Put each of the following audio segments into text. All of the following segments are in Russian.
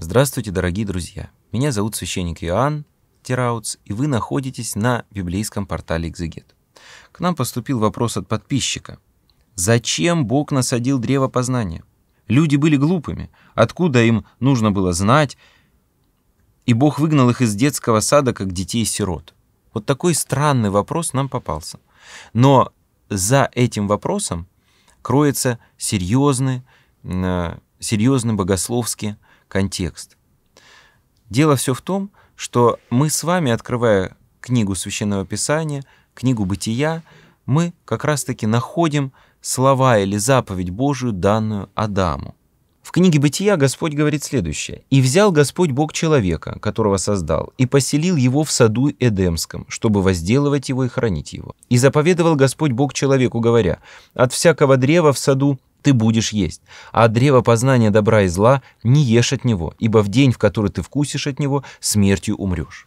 Здравствуйте, дорогие друзья! Меня зовут священник Иоанн Тираутс, и вы находитесь на библейском портале «Экзегет». К нам поступил вопрос от подписчика. Зачем Бог насадил древо познания? Люди были глупыми. Откуда им нужно было знать? И Бог выгнал их из детского сада, как детей-сирот. Вот такой странный вопрос нам попался. Но за этим вопросом кроется серьезный, э, серьезный богословский контекст. Дело все в том, что мы с вами, открывая книгу Священного Писания, книгу Бытия, мы как раз-таки находим слова или заповедь Божию, данную Адаму. В книге Бытия Господь говорит следующее. «И взял Господь Бог человека, которого создал, и поселил его в саду Эдемском, чтобы возделывать его и хранить его. И заповедовал Господь Бог человеку, говоря, «От всякого древа в саду ты будешь есть. А от древа познания добра и зла не ешь от него, ибо в день, в который ты вкусишь от него, смертью умрешь.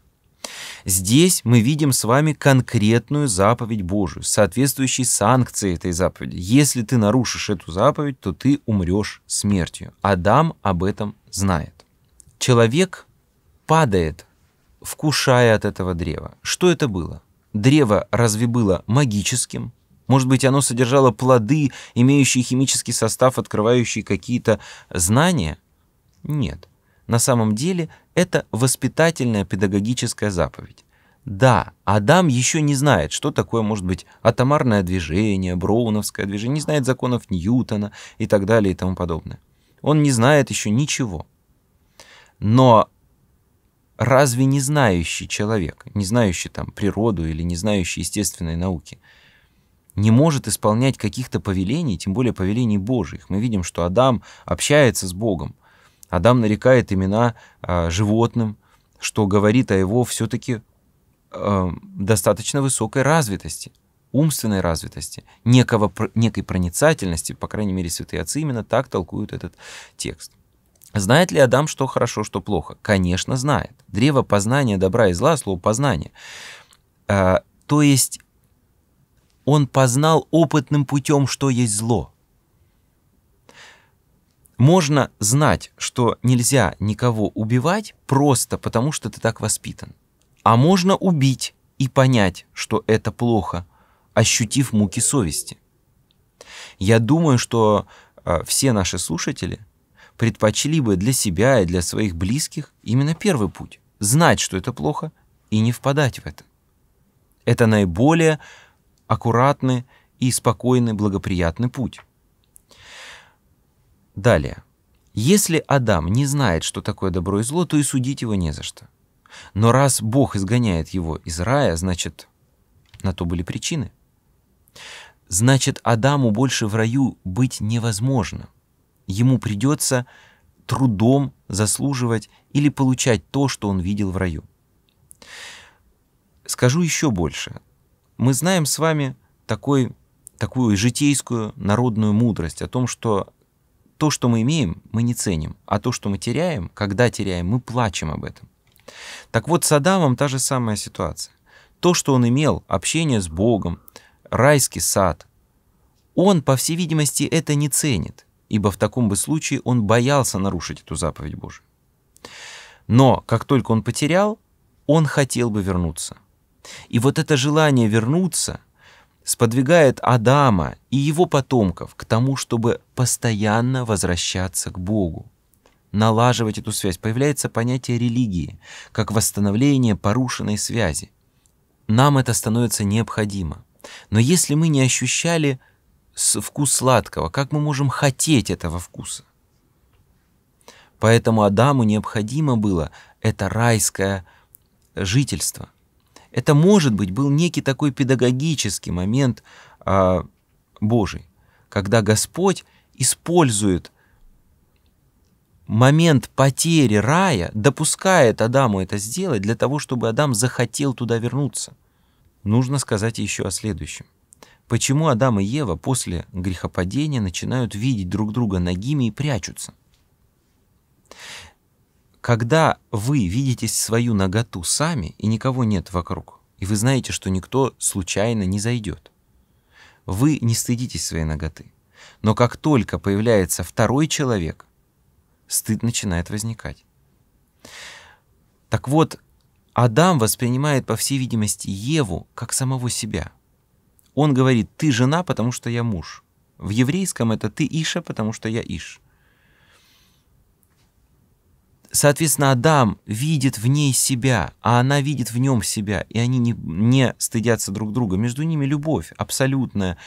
Здесь мы видим с вами конкретную заповедь Божию, соответствующей санкции этой заповеди. Если ты нарушишь эту заповедь, то ты умрешь смертью. Адам об этом знает. Человек падает, вкушая от этого древа. Что это было? Древо разве было магическим? Может быть, оно содержало плоды, имеющие химический состав, открывающие какие-то знания? Нет. На самом деле это воспитательная педагогическая заповедь. Да, Адам еще не знает, что такое может быть атомарное движение, броуновское движение, не знает законов Ньютона и так далее и тому подобное. Он не знает еще ничего. Но разве не знающий человек, не знающий там природу или не знающий естественной науки – не может исполнять каких-то повелений, тем более повелений Божьих. Мы видим, что Адам общается с Богом. Адам нарекает имена э, животным, что говорит о его все-таки э, а, достаточно высокой развитости, умственной развитости, некого, некой проницательности, по крайней мере, святые отцы именно так толкуют этот текст. Знает ли Адам, что хорошо, что плохо? Конечно, знает. Древо познания добра и зла, слово познание. Э, а, то есть он познал опытным путем, что есть зло. Можно знать, что нельзя никого убивать просто потому, что ты так воспитан. А можно убить и понять, что это плохо, ощутив муки совести. Я думаю, что э, все наши слушатели предпочли бы для себя и для своих близких именно первый путь – знать, что это плохо, и не впадать в это. Это наиболее аккуратный и спокойный благоприятный путь. Далее. Если Адам не знает, что такое добро и зло, то и судить его не за что. Но раз Бог изгоняет его из рая, значит, на то были причины. Значит, Адаму больше в раю быть невозможно. Ему придется трудом заслуживать или получать то, что он видел в раю. Скажу еще больше. Мы знаем с вами такой, такую житейскую народную мудрость о том, что то, что мы имеем, мы не ценим, а то, что мы теряем, когда теряем, мы плачем об этом. Так вот, с Адамом та же самая ситуация. То, что он имел, общение с Богом, райский сад, он, по всей видимости, это не ценит, ибо в таком бы случае он боялся нарушить эту заповедь Божию. Но как только он потерял, он хотел бы вернуться – и вот это желание вернуться сподвигает Адама и его потомков к тому, чтобы постоянно возвращаться к Богу налаживать эту связь. Появляется понятие религии, как восстановление порушенной связи. Нам это становится необходимо. Но если мы не ощущали вкус сладкого, как мы можем хотеть этого вкуса? Поэтому Адаму необходимо было это райское жительство – это, может быть, был некий такой педагогический момент а, Божий, когда Господь использует момент потери рая, допускает Адаму это сделать для того, чтобы Адам захотел туда вернуться. Нужно сказать еще о следующем. Почему Адам и Ева после грехопадения начинают видеть друг друга ногими и прячутся? Когда вы видите свою ноготу сами, и никого нет вокруг, и вы знаете, что никто случайно не зайдет, вы не стыдитесь своей ноготы. Но как только появляется второй человек, стыд начинает возникать. Так вот, Адам воспринимает, по всей видимости, Еву как самого себя. Он говорит, ты жена, потому что я муж. В еврейском это ты Иша, потому что я Иш. Соответственно, Адам видит в ней себя, а она видит в нем себя, и они не, не стыдятся друг друга. Между ними любовь абсолютная,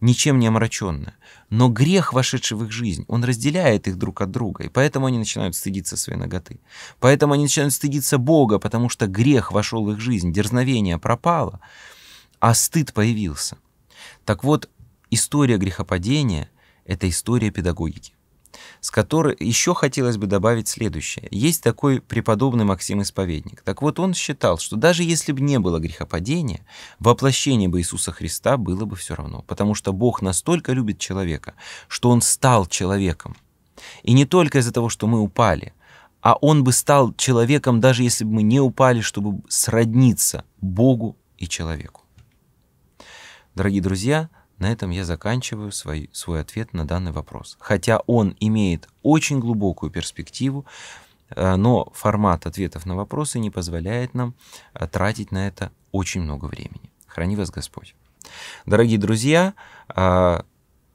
ничем не омраченная. Но грех, вошедший в их жизнь, он разделяет их друг от друга, и поэтому они начинают стыдиться своей ноготы. Поэтому они начинают стыдиться Бога, потому что грех вошел в их жизнь, дерзновение пропало, а стыд появился. Так вот, история грехопадения — это история педагогики с которой еще хотелось бы добавить следующее. Есть такой преподобный Максим Исповедник. Так вот, он считал, что даже если бы не было грехопадения, воплощение бы Иисуса Христа было бы все равно, потому что Бог настолько любит человека, что он стал человеком. И не только из-за того, что мы упали, а он бы стал человеком, даже если бы мы не упали, чтобы сродниться Богу и человеку. Дорогие друзья, на этом я заканчиваю свой, свой ответ на данный вопрос. Хотя он имеет очень глубокую перспективу, э, но формат ответов на вопросы не позволяет нам э, тратить на это очень много времени. Храни вас Господь. Дорогие друзья, э,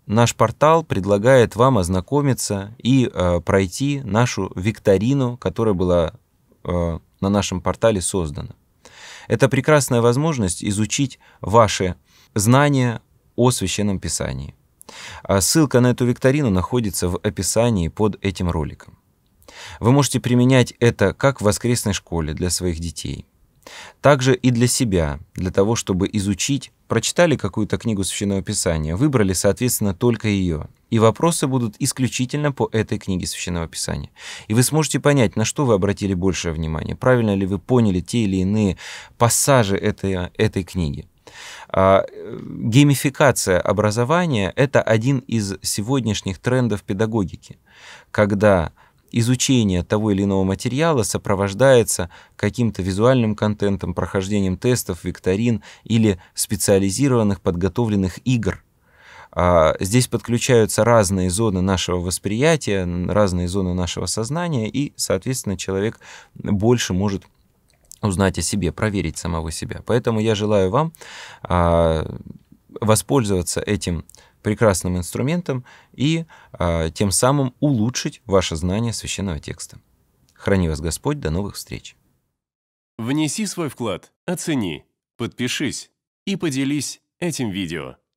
наш портал предлагает вам ознакомиться и пройти нашу викторину, которая была на нашем портале создана. Это прекрасная возможность изучить ваши знания о Священном Писании. А ссылка на эту викторину находится в описании под этим роликом. Вы можете применять это как в воскресной школе для своих детей. Также и для себя, для того, чтобы изучить, прочитали какую-то книгу Священного Писания, выбрали, соответственно, только ее. И вопросы будут исключительно по этой книге Священного Писания. И вы сможете понять, на что вы обратили большее внимание, правильно ли вы поняли те или иные пассажи этой, этой книги. А, э, геймификация образования – это один из сегодняшних трендов педагогики, когда изучение того или иного материала сопровождается каким-то визуальным контентом, прохождением тестов, викторин или специализированных подготовленных игр. А, здесь подключаются разные зоны нашего восприятия, разные зоны нашего сознания, и, соответственно, человек больше может узнать о себе, проверить самого себя. Поэтому я желаю вам а, воспользоваться этим прекрасным инструментом и а, тем самым улучшить ваше знание священного текста. Храни вас Господь, до новых встреч. Внеси свой вклад, оцени, подпишись и поделись этим видео.